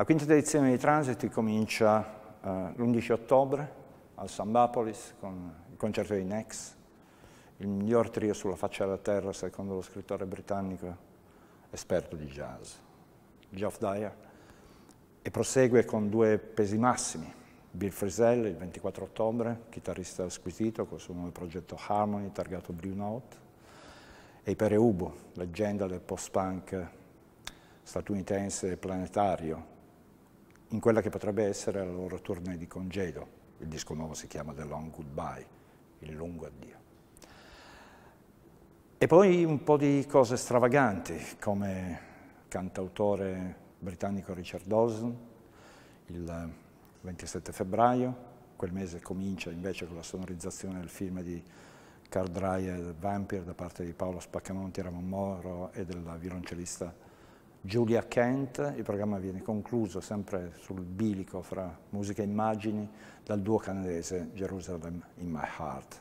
La quinta edizione di Transit comincia eh, l'11 ottobre al Sambapolis con il concerto di Nex, il miglior trio sulla faccia della terra secondo lo scrittore britannico esperto di jazz, Geoff Dyer, e prosegue con due pesi massimi, Bill Frisell il 24 ottobre, chitarrista squisito con il suo nuovo progetto Harmony targato Blue Note, e Ipere Ubo, leggenda del post-punk statunitense planetario, in quella che potrebbe essere la loro tournée di congedo. Il disco nuovo si chiama The Long Goodbye, il lungo addio. E poi un po' di cose stravaganti, come cantautore britannico Richard Dawson, il 27 febbraio, quel mese comincia invece con la sonorizzazione del film di Carl Dreyer, Vampire, da parte di Paolo Spaccamonti, Ramon Moro e della violoncellista Giulia Kent, il programma viene concluso sempre sul bilico fra musica e immagini dal duo canadese Jerusalem in My Heart.